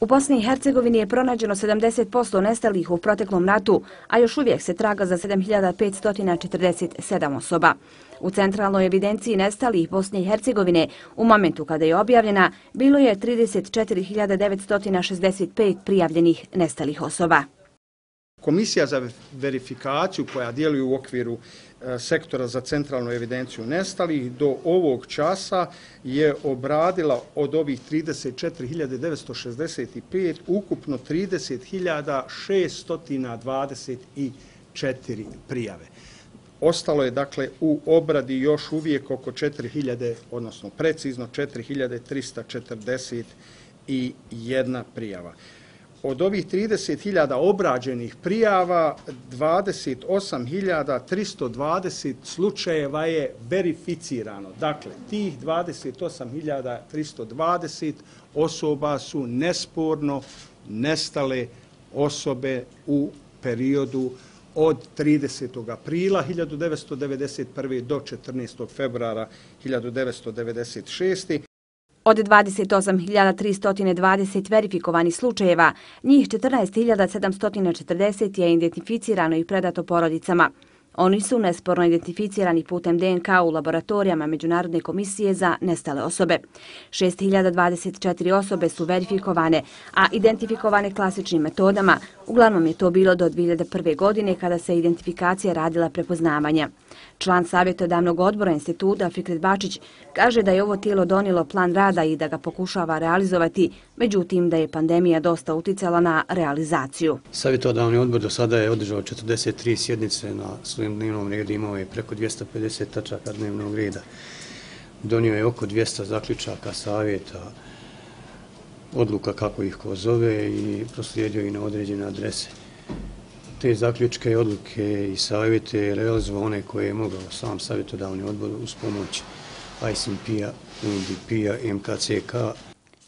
U Bosni i Hercegovini je pronađeno 70% nestalih u proteklom ratu, a još uvijek se traga za 7547 osoba. U centralnoj evidenciji nestalih Bosne i Hercegovine, u momentu kada je objavljena, bilo je 34.965 prijavljenih nestalih osoba. Komisija za verifikaciju koja djeluje u okviru e, sektora za centralnu evidenciju nestalih do ovog časa je obradila od ovih 34.965 ukupno 30.624 prijave. Ostalo je dakle u obradi još uvijek oko 4.000, odnosno precizno 4.341 prijava. Od ovih 30.000 obrađenih prijava, 28.320 slučajeva je verificirano. Dakle, tih 28.320 osoba su nesporno nestale osobe u periodu od 30. aprila 1991. do 14. februara 1996. Od 28.320 verifikovani slučajeva, njih 14.740 je identificirano i predato porodicama. Oni su nesporno identificirani putem DNK u laboratorijama Međunarodne komisije za nestale osobe. 6.024 osobe su verifikovane, a identifikovane klasičnim metodama, uglavnom je to bilo do 2001. godine kada se identifikacija radila prepoznavanja. Član Savjeta savjetodavnog odbora instituta Fikret Bačić kaže da je ovo tijelo donijelo plan rada i da ga pokušava realizovati, međutim da je pandemija dosta uticala na realizaciju. Savjetodavni odbor do sada je održao 43 sjednice na svojim dnevnom redu, imao je preko 250 tačaka dnevnog reda. Donio je oko 200 zaključaka savjeta, odluka kako ih ko zove i proslijedio i na određene adrese te zaključke i odluke i savjete realizuo one koje je mogao sam savjetodavni odbor uz pomoć ICMP-a, UNDP-a, MKCK.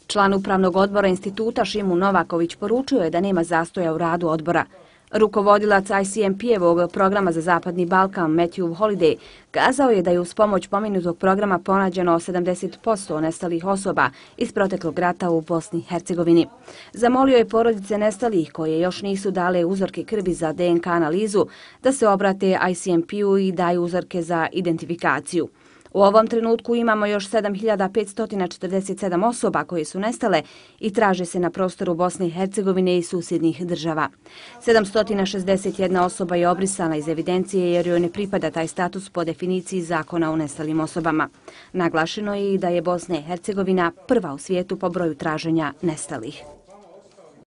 Član upravnog odbora instituta Šimu Novaković poručio je da nema zastoja u radu odbora. Rukovodilac ICMP-evog programa za Zapadni Balkan, Matthew Holiday, kazao je da je uz pomoć pominutog programa ponađeno 70% nestalih osoba iz proteklog rata u Bosni i Hercegovini. Zamolio je porodice nestalih koje još nisu dale uzorke krbi za DNK analizu da se obrate ICMP-u i daju uzorke za identifikaciju. U ovom trenutku imamo još 7547 osoba koje su nestale i traže se na prostoru Bosne i Hercegovine i susjednih država. 761 osoba je obrisana iz evidencije jer joj ne pripada taj status po definiciji zakona o nestalim osobama. Naglašeno je i da je Bosna i Hercegovina prva u svijetu po broju traženja nestalih.